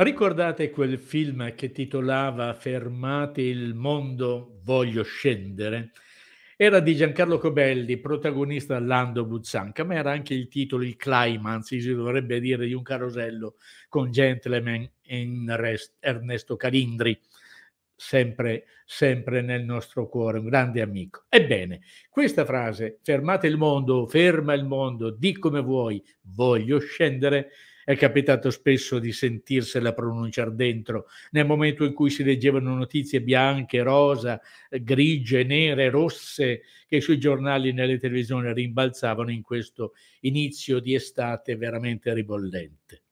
Ricordate quel film che titolava Fermate il mondo, voglio scendere? Era di Giancarlo Cobelli, protagonista Lando Buzzanca, ma era anche il titolo, il climax, si dovrebbe dire, di un carosello con Gentleman e Ernesto Calindri, sempre, sempre nel nostro cuore, un grande amico. Ebbene, questa frase, fermate il mondo, ferma il mondo, di come vuoi, voglio scendere, è capitato spesso di sentirsela pronunciare dentro, nel momento in cui si leggevano notizie bianche, rosa, grigie, nere, rosse, che sui giornali e nelle televisioni rimbalzavano in questo inizio di estate veramente ribollente.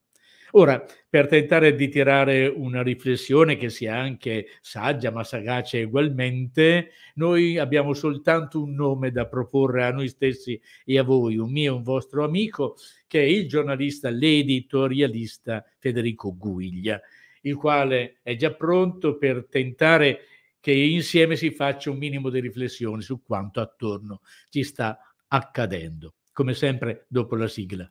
Ora, per tentare di tirare una riflessione che sia anche saggia ma sagace ugualmente, noi abbiamo soltanto un nome da proporre a noi stessi e a voi, un mio e un vostro amico, che è il giornalista, l'editorialista Federico Guiglia, il quale è già pronto per tentare che insieme si faccia un minimo di riflessione su quanto attorno ci sta accadendo. Come sempre, dopo la sigla.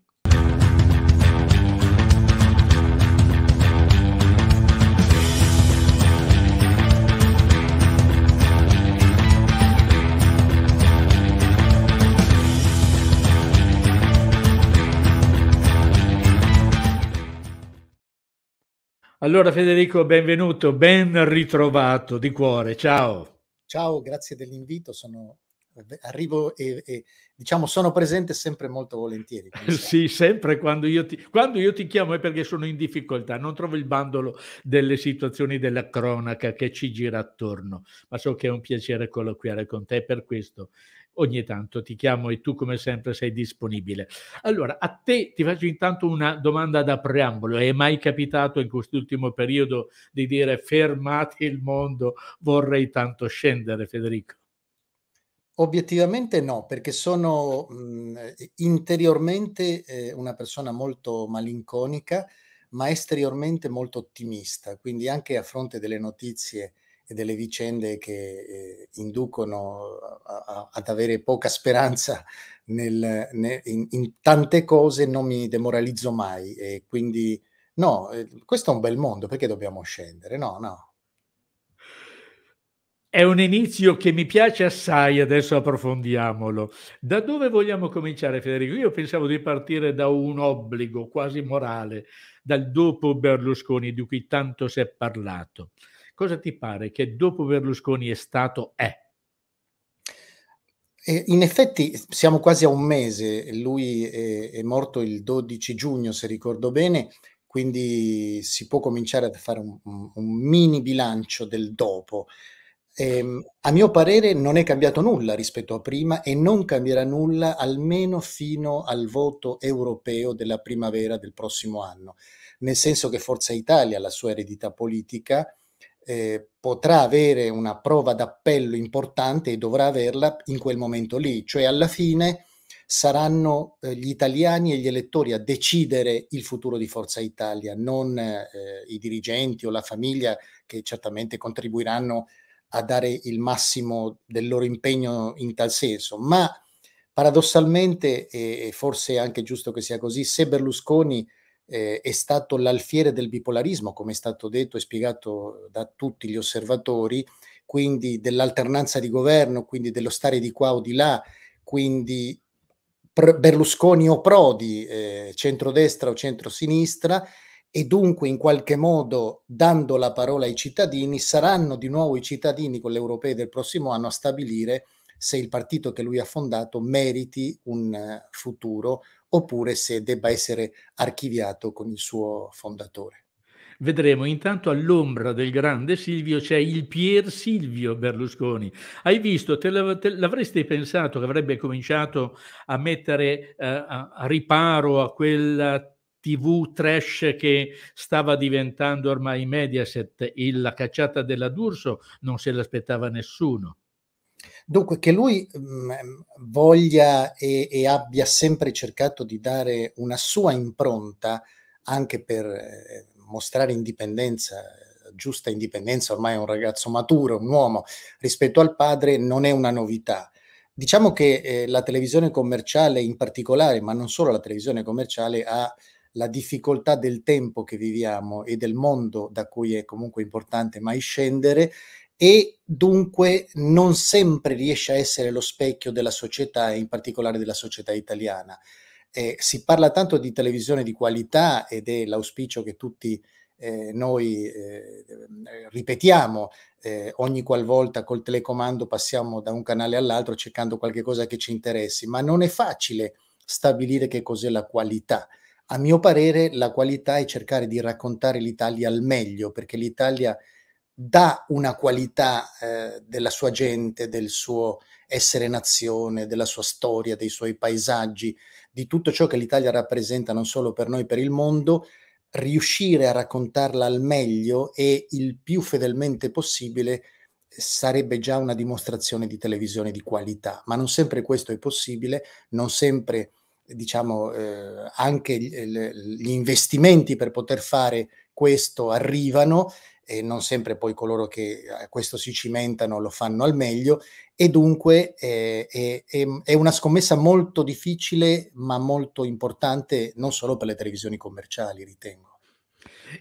Allora Federico, benvenuto, ben ritrovato di cuore, ciao. Ciao, grazie dell'invito, sono, eh, arrivo e, e diciamo sono presente sempre molto volentieri. sì, sempre quando io, ti, quando io ti chiamo è perché sono in difficoltà, non trovo il bandolo delle situazioni della cronaca che ci gira attorno, ma so che è un piacere colloquiare con te per questo ogni tanto ti chiamo e tu come sempre sei disponibile. Allora, a te ti faccio intanto una domanda da preambolo. È mai capitato in quest'ultimo periodo di dire fermate il mondo, vorrei tanto scendere, Federico? Obiettivamente no, perché sono mh, mhmm, interiormente eh, una persona molto malinconica, ma esteriormente molto ottimista, quindi anche a fronte delle notizie e delle vicende che eh, inducono a, a, ad avere poca speranza nel, ne, in, in, tante cose non mi demoralizzo mai e quindi no, eh, questo è un bel mondo, perché dobbiamo scendere? No, no. È un inizio che mi piace assai, adesso approfondiamolo. Da dove vogliamo cominciare Federico? Io pensavo di partire da un obbligo quasi morale, dal dopo Berlusconi di cui tanto si è parlato. Cosa ti pare che dopo Berlusconi è stato è? in effetti siamo quasi a un mese, lui è, è, morto il 12 giugno se ricordo bene, quindi si può cominciare a fare un, un mini bilancio del dopo. Eh, a mio parere non è cambiato nulla rispetto a prima e non cambierà nulla almeno fino al voto europeo della primavera del prossimo anno, nel senso che Forza Italia, la sua eredità politica, eh, potrà avere una prova d'appello importante e dovrà averla in quel momento lì, cioè alla fine saranno eh, gli italiani e gli elettori a decidere il futuro di Forza Italia, non eh, i dirigenti o la famiglia che certamente contribuiranno a dare il massimo del loro impegno in tal senso, ma paradossalmente, e forse è anche giusto che sia così, se Berlusconi eh, è stato l'alfiere del bipolarismo, come è stato detto e spiegato da tutti gli osservatori, quindi dell'alternanza di governo, quindi dello stare di qua o di là, quindi Berlusconi o Prodi, eh, centrodestra o centrosinistra, e dunque in qualche modo dando la parola ai cittadini, saranno di nuovo i cittadini con le europee del prossimo anno a stabilire se il partito che lui ha fondato meriti un eh, futuro oppure se debba essere archiviato con il suo fondatore. Vedremo, intanto all'ombra del grande Silvio c'è il Pier Silvio Berlusconi. Hai visto, te l'avresti pensato che avrebbe cominciato a mettere eh, a riparo a quella TV trash che stava diventando ormai Mediaset, e la cacciata della D'Urso non se l'aspettava nessuno. Dunque, che lui mh, mm, ehm, voglia e, e, abbia sempre cercato di dare una sua impronta anche per eh, mostrare indipendenza, giusta indipendenza, ormai è un ragazzo maturo, un uomo rispetto al padre, non è una novità. Diciamo che eh, la televisione commerciale in particolare, ma non solo la televisione commerciale, ha la difficoltà del tempo che viviamo e del mondo da cui è comunque importante mai scendere e dunque non sempre riesce a essere lo specchio della società, in particolare della società italiana. Eh, si parla tanto di televisione di qualità ed è l'auspicio che tutti eh, noi eh, ripetiamo eh, ogni qualvolta col telecomando passiamo da un canale all'altro cercando qualche cosa che ci interessi, ma non è facile stabilire che cos'è la qualità. A mio parere la qualità è cercare di raccontare l'Italia al meglio, perché l'Italia è dà una qualità eh, della sua gente, del suo essere nazione, della sua storia, dei suoi paesaggi, di tutto ciò che l'Italia rappresenta non solo per noi, per il mondo, riuscire a raccontarla al meglio e il più fedelmente possibile sarebbe già una dimostrazione di televisione di qualità, ma non sempre questo è possibile, non sempre diciamo eh, anche gli, gli investimenti per poter fare questo arrivano e non sempre poi coloro che a eh, questo si cimentano lo fanno al meglio e dunque eh, è, è, è una scommessa molto difficile ma molto importante non solo per le televisioni commerciali ritengo.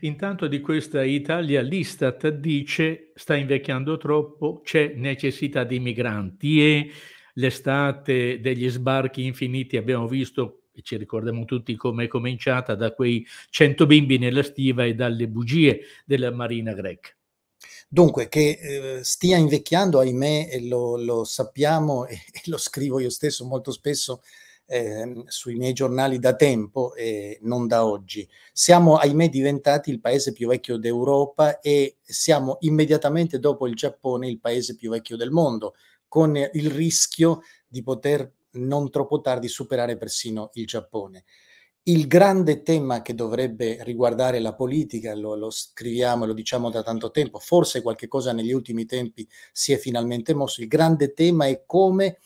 Intanto di questa Italia l'Istat dice sta invecchiando troppo, c'è necessità di migranti e l'estate degli sbarchi infiniti abbiamo visto e ci ricordiamo tutti come è cominciata da quei 100 bimbi nella stiva e dalle bugie della marina greca. Dunque, che eh, stia invecchiando, ahimè, lo, lo sappiamo e, e, lo scrivo io stesso molto spesso eh, sui miei giornali da tempo e non da oggi. Siamo, ahimè, diventati il paese più vecchio d'Europa e siamo immediatamente dopo il Giappone il paese più vecchio del mondo, con il rischio di poter non troppo tardi superare persino il Giappone. Il grande tema che dovrebbe riguardare la politica, lo, lo scriviamo e lo diciamo da tanto tempo, forse qualche cosa negli ultimi tempi si è finalmente mosso, il grande tema è come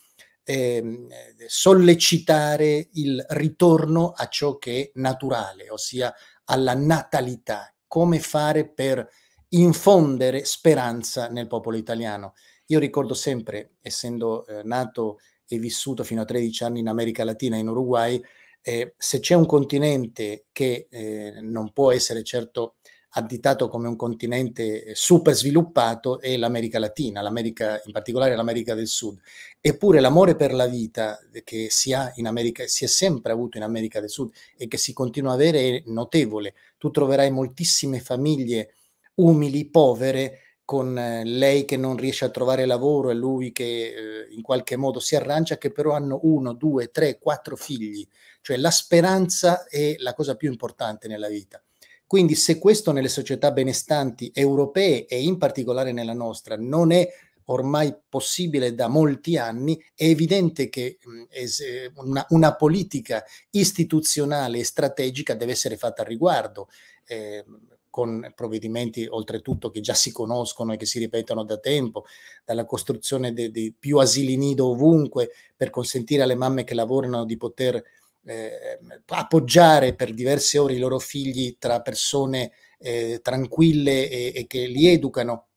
eh, sollecitare il ritorno a ciò che è naturale, ossia alla natalità, come fare per infondere speranza nel popolo italiano. Io ricordo sempre, essendo eh, nato e vissuto fino a 13 anni in America Latina, in Uruguay, eh, se c'è un continente che eh, non può essere certo additato come un continente eh, super sviluppato è l'America Latina, l'America, in particolare l'America del Sud. Eppure l'amore per la vita eh, che si ha in America, si è sempre avuto in America del Sud e che si continua ad avere è notevole. Tu troverai moltissime famiglie umili, povere, con eh, lei che non riesce a trovare lavoro e lui che eh, in qualche modo si arrangia, che però hanno uno, due, tre, quattro figli. Cioè la speranza è la cosa più importante nella vita. Quindi se questo nelle società benestanti europee e in particolare nella nostra non è ormai possibile da molti anni, è evidente che mm, eh, una, una, politica istituzionale e strategica deve essere fatta al riguardo. Eh, con provvedimenti oltretutto che già si conoscono e che si ripetono da tempo, dalla costruzione di più asili nido ovunque per consentire alle mamme che lavorano di poter eh, appoggiare per diverse ore i loro figli tra persone eh, tranquille e, e, che li educano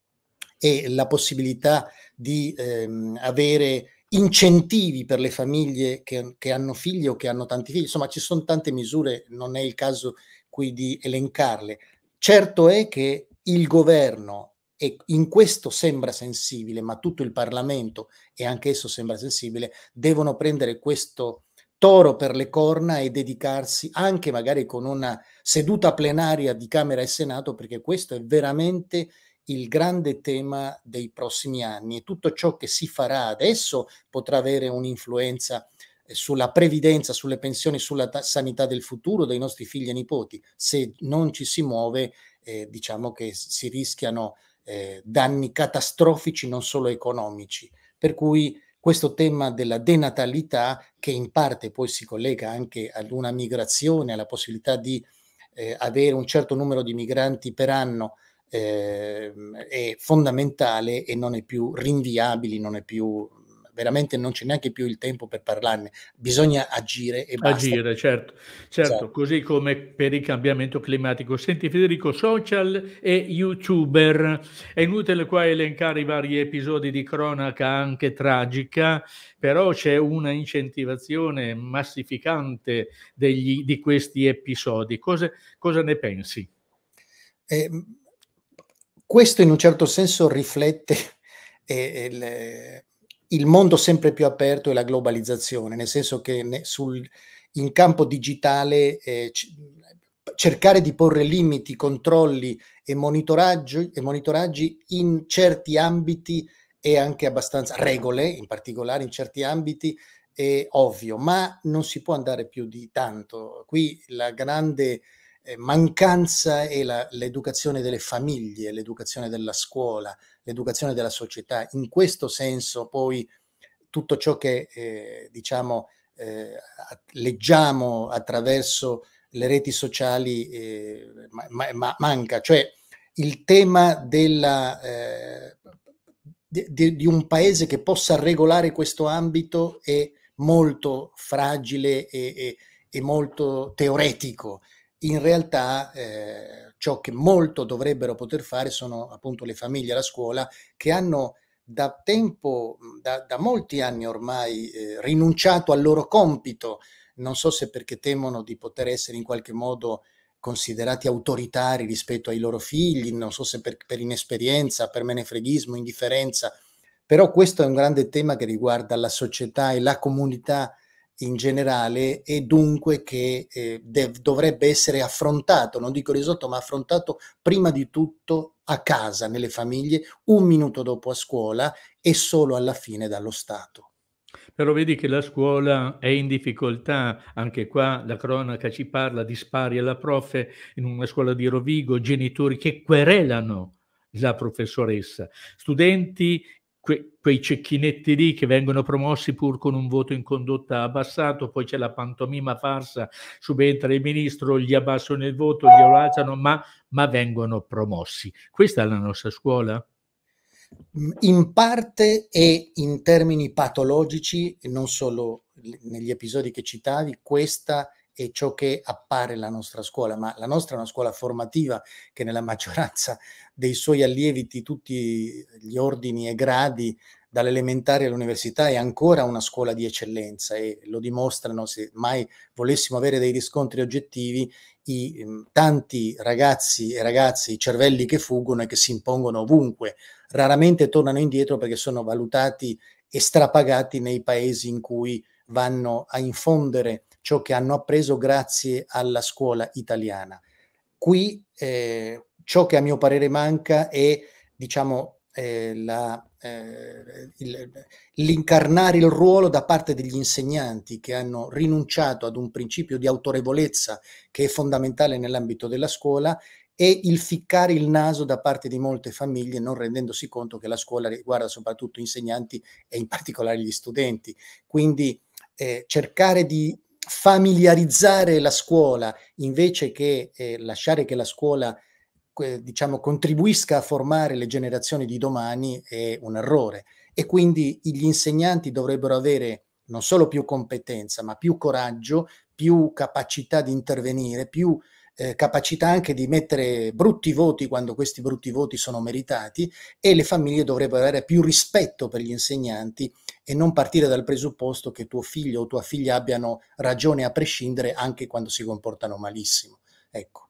e la possibilità di ehm, avere incentivi per le famiglie che, che, hanno figli o che hanno tanti figli, insomma ci sono tante misure, non è il caso qui di elencarle, Certo è che il governo, e in questo sembra sensibile, ma tutto il Parlamento, e anche esso sembra sensibile, devono prendere questo toro per le corna e dedicarsi anche magari con una seduta plenaria di Camera e Senato, perché questo è veramente il grande tema dei prossimi anni e tutto ciò che si farà adesso potrà avere un'influenza sulla previdenza, sulle pensioni, sulla sanità del futuro dei nostri figli e nipoti. Se non ci si muove, eh, diciamo che si rischiano eh, danni catastrofici non solo economici. Per cui questo tema della denatalità, che in parte poi si collega anche ad una migrazione, alla possibilità di eh, avere un certo numero di migranti per anno, ehm, è fondamentale e non è più rinviabile, non è più veramente non c'è neanche più il tempo per parlarne, bisogna agire e basta. Agire, certo, certo, esatto. così come per il cambiamento climatico. Senti Federico, social e youtuber, è inutile qua elencare i vari episodi di cronaca anche tragica, però c'è una incentivazione massificante degli, di questi episodi. Cosa, cosa ne pensi? Eh, questo in un certo senso riflette eh, il, il mondo sempre più aperto e la globalizzazione, nel senso che ne, sul, in campo digitale eh, cercare di porre limiti, controlli e monitoraggi, e monitoraggi in certi ambiti è anche abbastanza regole, in particolare in certi ambiti, è ovvio, ma non si può andare più di tanto. Qui la grande eh, mancanza è la, l'educazione delle famiglie, l'educazione della scuola, l'educazione della società. In questo senso poi tutto ciò che eh, diciamo eh, leggiamo attraverso le reti sociali eh, ma, ma, manca, cioè il tema della, eh, di, di, un paese che possa regolare questo ambito è molto fragile e, e, e molto teoretico in realtà eh, ciò che molto dovrebbero poter fare sono appunto le famiglie, la scuola, che hanno da tempo, da, da molti anni ormai, eh, rinunciato al loro compito, non so se perché temono di poter essere in qualche modo considerati autoritari rispetto ai loro figli, non so se per, per inesperienza, per menefreghismo, indifferenza, però questo è un grande tema che riguarda la società e la comunità in generale e dunque che eh, dev- dovrebbe essere affrontato, non dico risolto, ma affrontato prima di tutto a casa, nelle famiglie, un minuto dopo a scuola e solo alla fine dallo Stato. Però vedi che la scuola è in difficoltà, anche qua la cronaca ci parla di spari alla profe in una scuola di Rovigo, genitori che querelano la professoressa, studenti que- quei cecchinetti lì che vengono promossi pur con un voto in condotta abbassato, poi c'è la pantomima farsa, subentra il ministro, gli abbassano il voto, glielo alzano, ma, ma vengono promossi. Questa è la nostra scuola? Mm, in parte e in termini patologici, non solo negli episodi che citavi, questa è e ciò che appare la nostra scuola, ma la nostra è una scuola formativa che nella maggioranza dei suoi allievi di tutti gli ordini e gradi, dall'elementare all'università, è ancora una scuola di eccellenza e lo dimostrano, se mai volessimo avere dei riscontri oggettivi, i tanti ragazzi e ragazze, i cervelli che fuggono e che si impongono ovunque, raramente tornano indietro perché sono valutati e strapagati nei paesi in cui vanno a infondere ciò che hanno appreso grazie alla scuola italiana. Qui eh, ciò che a mio parere manca è, diciamo, eh, la, eh, il, l'incarnare il ruolo da parte degli insegnanti che hanno rinunciato ad un principio di autorevolezza che è fondamentale nell'ambito della scuola e il ficcare il naso da parte di molte famiglie non rendendosi conto che la scuola riguarda soprattutto insegnanti e in particolare gli studenti. Quindi eh, cercare di familiarizzare la scuola invece che eh, lasciare che la scuola diciamo, contribuisca a formare le generazioni di domani è un errore e quindi gli insegnanti dovrebbero avere non solo più competenza ma più coraggio, più capacità di intervenire, più eh, capacità anche di mettere brutti voti quando questi brutti voti sono meritati e le famiglie dovrebbero avere più rispetto per gli insegnanti e non partire dal presupposto che tuo figlio o tua figlia abbiano ragione a prescindere anche quando si comportano malissimo. Ecco.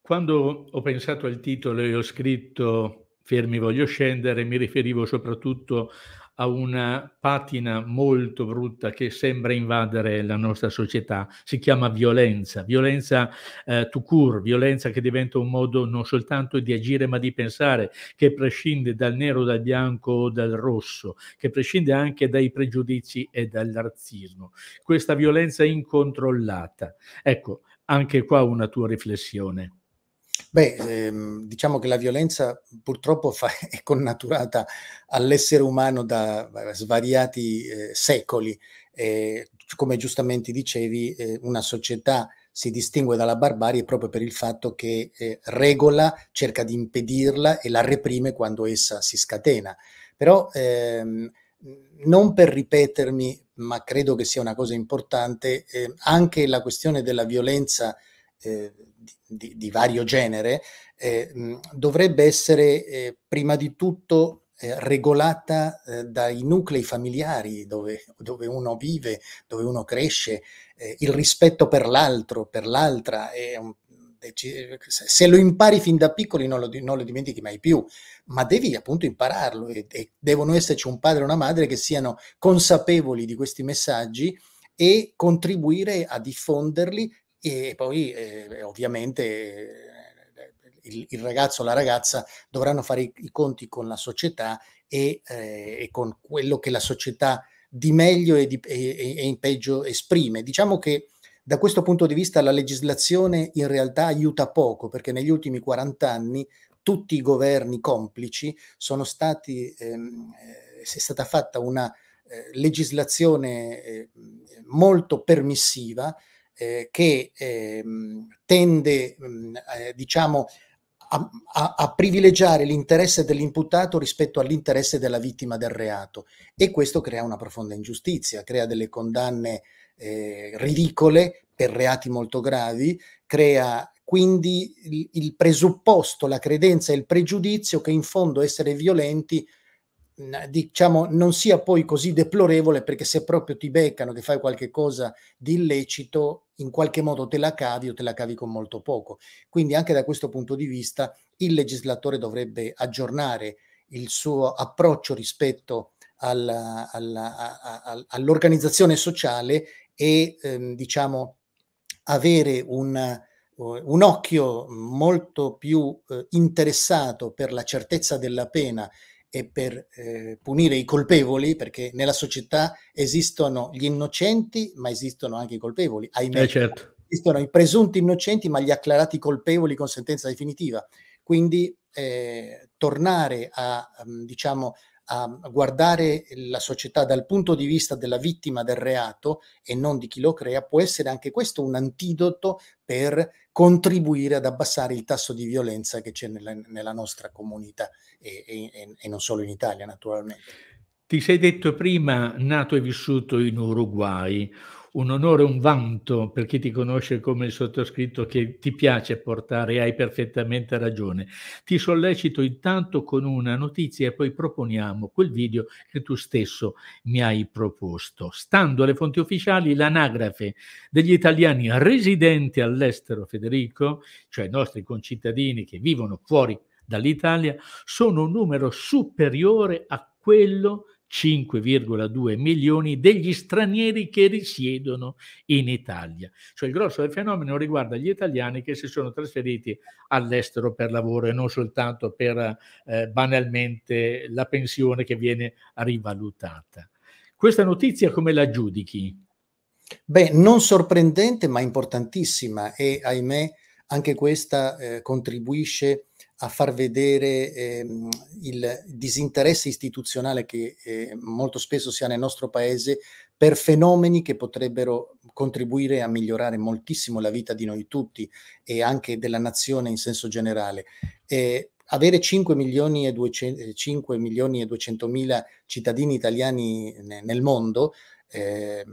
Quando ho pensato al titolo e ho scritto Fermi voglio scendere, mi riferivo soprattutto a una patina molto brutta che sembra invadere la nostra società, si chiama violenza, violenza eh, to cure, violenza che diventa un modo non soltanto di agire ma di pensare, che prescinde dal nero, dal bianco o dal rosso, che prescinde anche dai pregiudizi e dal razzismo. Questa violenza incontrollata. Ecco, anche qua una tua riflessione. Beh, ehm, diciamo che la violenza purtroppo fa, è connaturata all'essere umano da svariati eh, secoli. Eh, come giustamente dicevi, eh, una società si distingue dalla barbarie proprio per il fatto che eh, regola, cerca di impedirla e la reprime quando essa si scatena. Però ehm, non per ripetermi, ma credo che sia una cosa importante, ehm, anche la questione della violenza eh, di, di vario genere, eh, mh, dovrebbe essere eh, prima di tutto eh, regolata eh, dai nuclei familiari dove, dove, uno vive, dove uno cresce, eh, il rispetto per l'altro, per l'altra, è un se lo impari fin da piccoli non lo, non lo, dimentichi mai più, ma devi appunto impararlo e, e, devono esserci un padre e una madre che siano consapevoli di questi messaggi e contribuire a diffonderli e poi eh, ovviamente eh, il, il, ragazzo o la ragazza dovranno fare i, i conti con la società e, eh, e, con quello che la società di meglio e, di, e, e in peggio esprime. Diciamo che da questo punto di vista la legislazione in realtà aiuta poco perché negli ultimi 40 anni tutti i governi complici sono stati, ehm, eh, è stata fatta una eh, legislazione eh, molto permissiva eh, che ehm, tende mh, mm, eh, diciamo a, a, a, privilegiare l'interesse dell'imputato rispetto all'interesse della vittima del reato e questo crea una profonda ingiustizia, crea delle condanne eh, ridicole per reati molto gravi, crea quindi il, il presupposto, la credenza e il pregiudizio che in fondo essere violenti diciamo non sia poi così deplorevole perché se proprio ti beccano che fai qualche cosa di illecito in qualche modo te la cavi o te la cavi con molto poco quindi anche da questo punto di vista il legislatore dovrebbe aggiornare il suo approccio rispetto alla, alla, alla, all'organizzazione sociale e ehm, diciamo avere un, eh, un occhio molto più eh, interessato per la certezza della pena e per eh, punire i colpevoli, perché nella società esistono gli innocenti, ma esistono anche i colpevoli, ahimè. Eh certo. Esistono i presunti innocenti, ma gli acclarati colpevoli con sentenza definitiva. Quindi eh, tornare a, mm, diciamo, a guardare la società dal punto di vista della vittima del reato e non di chi lo crea, può essere anche questo un antidoto per contribuire ad abbassare il tasso di violenza che c'è nella, nella nostra comunità e, e, e non solo in Italia naturalmente. Ti sei detto prima, nato e vissuto in Uruguay, un onore, un vanto per chi ti conosce come il sottoscritto che ti piace portare, hai perfettamente ragione. Ti sollecito intanto con una notizia e poi proponiamo quel video che tu stesso mi hai proposto. Stando alle fonti ufficiali, l'anagrafe degli italiani residenti all'estero, Federico, cioè i nostri concittadini che vivono fuori dall'Italia, sono un numero superiore a quello 5,2 milioni degli stranieri che risiedono in Italia. Cioè il grosso del fenomeno riguarda gli italiani che si sono trasferiti all'estero per lavoro e non soltanto per eh, banalmente la pensione che viene rivalutata. Questa notizia come la giudichi? Beh, non sorprendente ma importantissima e ahimè anche questa eh, contribuisce a far vedere ehm, il disinteresse istituzionale che eh, molto spesso si ha nel nostro paese per fenomeni che potrebbero contribuire a migliorare moltissimo la vita di noi tutti e anche della nazione in senso generale. Eh, avere 5 milioni, 200, 5 milioni, e 200, mila cittadini italiani nel mondo eh,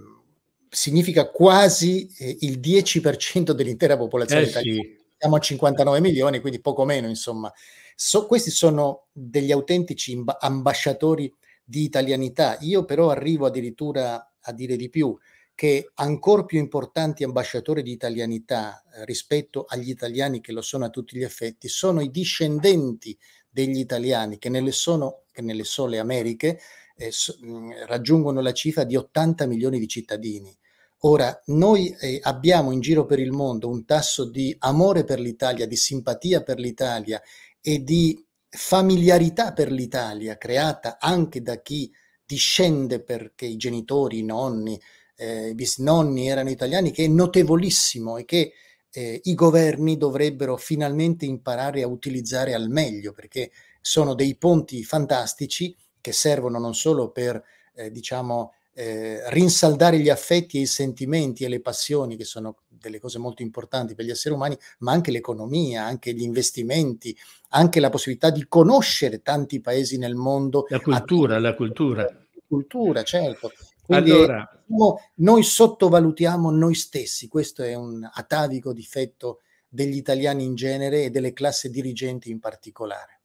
significa quasi eh, il 10% dell'intera popolazione eh italiana siamo a 59 milioni, quindi poco meno, insomma. So, questi sono degli autentici ambasciatori di italianità. Io però arrivo addirittura a dire di più che ancora più importanti ambasciatori di italianità eh, rispetto agli italiani che lo sono a tutti gli effetti sono i discendenti degli italiani che nelle, sono, che nelle sole Americhe eh, so, mh, raggiungono la cifra di 80 milioni di cittadini. Ora, noi eh, abbiamo in giro per il mondo un tasso di amore per l'Italia, di simpatia per l'Italia e di familiarità per l'Italia creata anche da chi discende perché i genitori, i nonni, eh, i bisnonni erano italiani, che è notevolissimo e che eh, i governi dovrebbero finalmente imparare a utilizzare al meglio, perché sono dei ponti fantastici che servono non solo per, eh, diciamo, eh, rinsaldare gli affetti e i sentimenti e le passioni, che sono delle cose molto importanti per gli esseri umani, ma anche l'economia, anche gli investimenti, anche la possibilità di conoscere tanti paesi nel mondo. La cultura, la cultura. La cultura, certo. Quindi allora, diciamo, noi sottovalutiamo noi stessi, questo è un atavico difetto degli italiani in genere e delle classi dirigenti in particolare.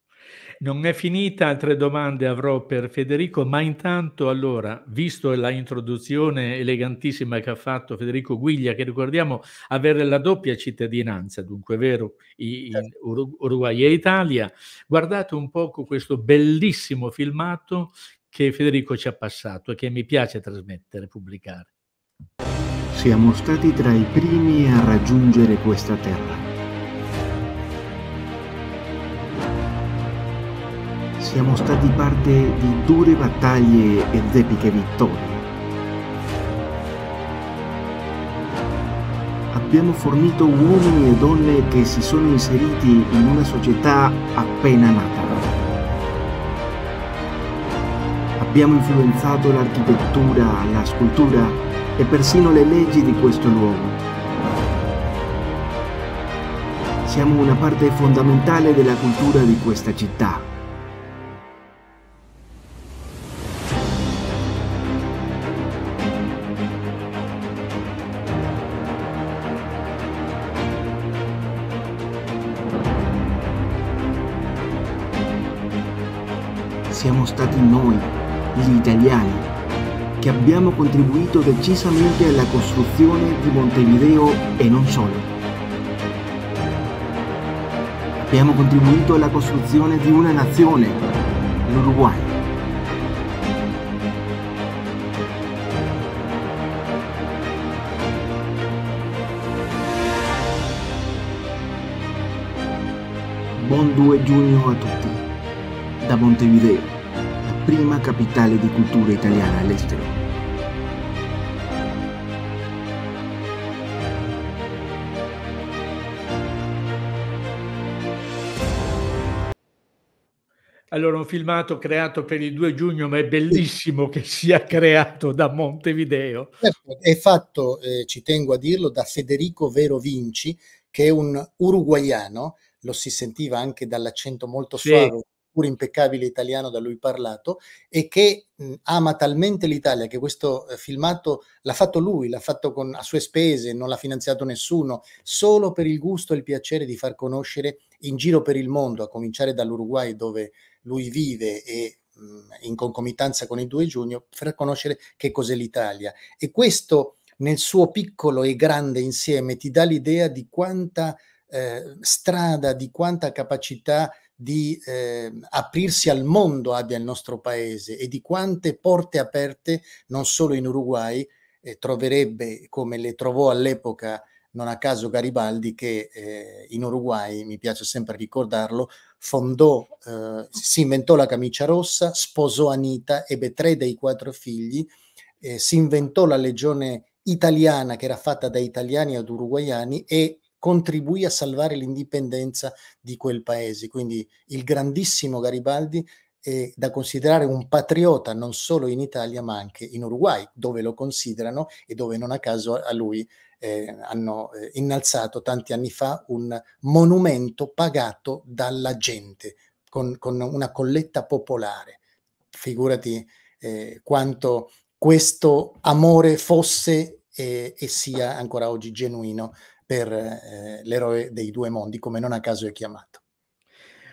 Non è finita, altre domande avrò per Federico, ma intanto allora, visto la introduzione elegantissima che ha fatto Federico Guiglia, che ricordiamo avere la doppia cittadinanza, dunque vero, in certo. Uruguay e Italia, guardate un poco questo bellissimo filmato che Federico ci ha passato e che mi piace trasmettere, pubblicare. Siamo stati tra i primi a raggiungere questa terra siamo stati parte di dure battaglie ed epiche vittorie. Abbiamo fornito uomini e donne che si sono inseriti in una società appena nata. Abbiamo influenzato l'architettura, la scultura e persino le leggi di questo luogo. Siamo una parte fondamentale della cultura di questa città. siamo stati noi, gli italiani, che abbiamo contribuito decisamente alla costruzione di Montevideo e non solo. Abbiamo contribuito alla costruzione di una nazione, l'Uruguay. Buon 2 giugno a tutti, da Montevideo prima capitale di cultura italiana all'estero. Allora, un filmato creato per il 2 giugno, ma è bellissimo che sia creato da Montevideo. Certo, è fatto, eh, ci tengo a dirlo, da Federico Vero Vinci, che è un uruguaiano, lo si sentiva anche dall'accento molto sì pur impeccabile italiano da lui parlato, e che mh, ama talmente l'Italia che questo eh, filmato l'ha fatto lui, l'ha fatto con, a sue spese, non l'ha finanziato nessuno, solo per il gusto e il piacere di far conoscere in giro per il mondo, a cominciare dall'Uruguay dove lui vive e mh, in concomitanza con il 2 giugno, far conoscere che cos'è l'Italia. E questo nel suo piccolo e grande insieme ti dà l'idea di quanta eh, strada, di quanta capacità di eh, aprirsi al mondo abbia il nostro paese e di quante porte aperte, non solo in Uruguay, eh, troverebbe come le trovò all'epoca non a caso Garibaldi che eh, in Uruguay, mi piace sempre ricordarlo, fondò, eh, si inventò la camicia rossa, sposò Anita, ebbe tre dei quattro figli, eh, si inventò la legione italiana che era fatta da italiani ad uruguayani e contribuì a salvare l'indipendenza di quel paese. Quindi il grandissimo Garibaldi è da considerare un patriota non solo in Italia ma anche in Uruguay, dove lo considerano e dove non a caso a lui eh, hanno eh, innalzato tanti anni fa un monumento pagato dalla gente con, con una colletta popolare. Figurati eh, quanto questo amore fosse eh, e sia ancora oggi genuino per eh, l'eroe dei due mondi, come non a caso è chiamato.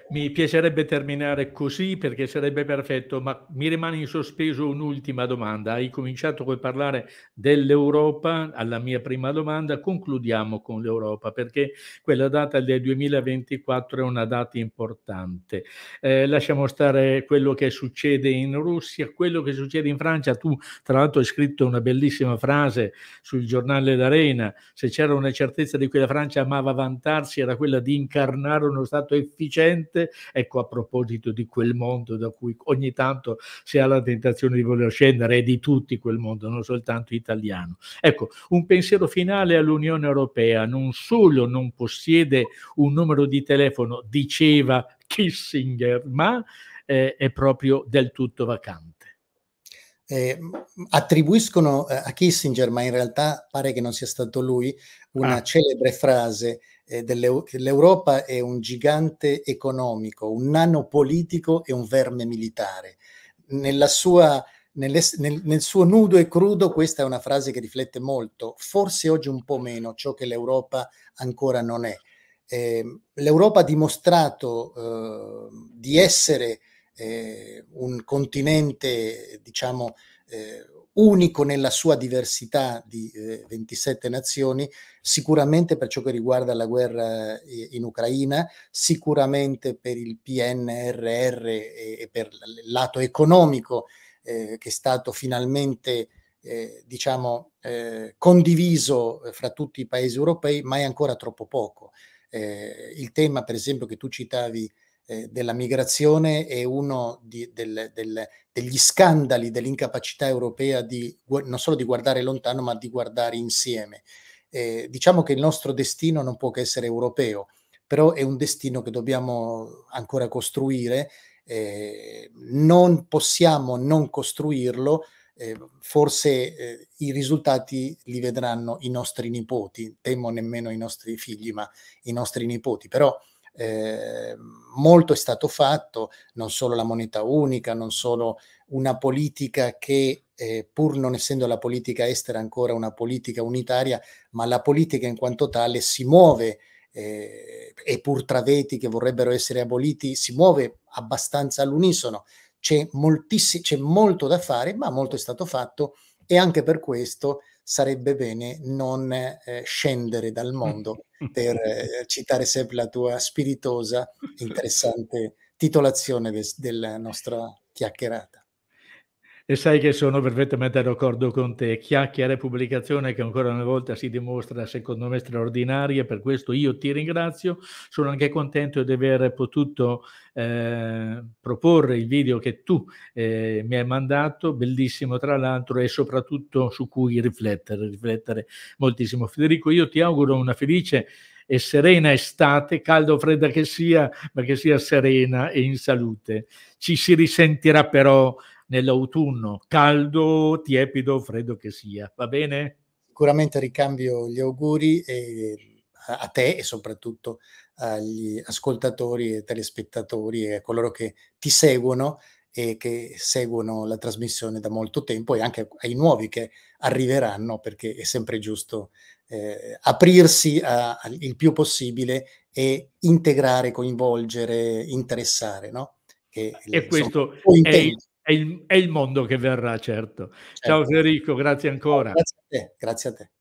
Mi piacerebbe terminare così perché sarebbe perfetto, ma mi rimane in sospeso un'ultima domanda. Hai cominciato col parlare dell'Europa, alla mia prima domanda, concludiamo con l'Europa perché quella data del 2024 è una data importante. Eh, lasciamo stare quello che succede in Russia, quello che succede in Francia. Tu tra l'altro hai scritto una bellissima frase sul giornale d'Arena, se c'era una certezza di cui la Francia amava vantarsi era quella di incarnare uno Stato efficiente 7, ecco a proposito di quel mondo da cui ogni tanto si ha la tentazione di voler scendere, è di tutti quel mondo, non soltanto italiano. Ecco, un pensiero finale all'Unione Europea, non solo non possiede un numero di telefono, diceva Kissinger, ma eh, è proprio del tutto vacante. Eh, attribuiscono eh, a Kissinger, ma in realtà pare che non sia stato lui, una ah. celebre frase eh, dell'Eu- l'Europa è un gigante economico, un nano politico e un verme militare. Sua, nel, nel suo nudo e crudo questa è una frase che riflette molto, forse oggi un po' meno, ciò che l'Europa ancora non è. Eh, l'Europa ha dimostrato eh, di essere eh, un continente, diciamo, eh, unico nella sua diversità di eh, 27 nazioni, sicuramente per ciò che riguarda la guerra eh, in Ucraina, sicuramente per il PNRR e, e per il lato economico eh, che è stato finalmente eh, diciamo, eh, condiviso eh, fra tutti i paesi europei, ma è ancora troppo poco. il tema, per esempio, che tu citavi eh, della migrazione è uno di, del, del, degli scandali dell'incapacità europea di, non solo di guardare lontano, ma di guardare insieme. Eh, diciamo che il nostro destino non può che essere europeo, però è un destino che dobbiamo ancora costruire, eh, non possiamo non costruirlo, eh, forse eh, i risultati li vedranno i nostri nipoti, temo nemmeno i nostri figli, ma i nostri nipoti, però eh, molto è stato fatto, non solo la moneta unica, non solo una politica che, eh, pur non essendo la politica estera ancora una politica unitaria, ma la politica in quanto tale si muove eh, e pur tra veti che vorrebbero essere aboliti, si muove abbastanza all'unisono. C'è, c'è molto da fare, ma molto è stato fatto e anche per questo sarebbe bene non eh, scendere dal mondo per eh, citare sempre la tua spiritosa interessante titolazione de- della nostra chiacchierata. E sai che sono perfettamente d'accordo con te. Chiacchiere e pubblicazione che ancora una volta si dimostra secondo me straordinaria, per questo io ti ringrazio. Sono anche contento di aver potuto eh, proporre il video che tu eh, mi hai mandato, bellissimo tra l'altro e soprattutto su cui riflettere, riflettere moltissimo. Federico, io ti auguro una felice e serena estate, calda o fredda che sia, ma che sia serena e in salute. Ci si risentirà però nell'autunno, caldo, tiepido, freddo che sia. Va bene? Sicuramente ricambio gli auguri e, eh, a te e soprattutto agli ascoltatori e telespettatori e a coloro che ti seguono e che seguono la trasmissione da molto tempo e anche ai nuovi che arriveranno perché è sempre giusto eh, aprirsi a, a, il più possibile e integrare, coinvolgere, interessare, no? Che, e le, questo insomma, è il, è il, è il, mondo che verrà, certo. certo. Ciao Federico, grazie ancora. Grazie a te. Grazie a te.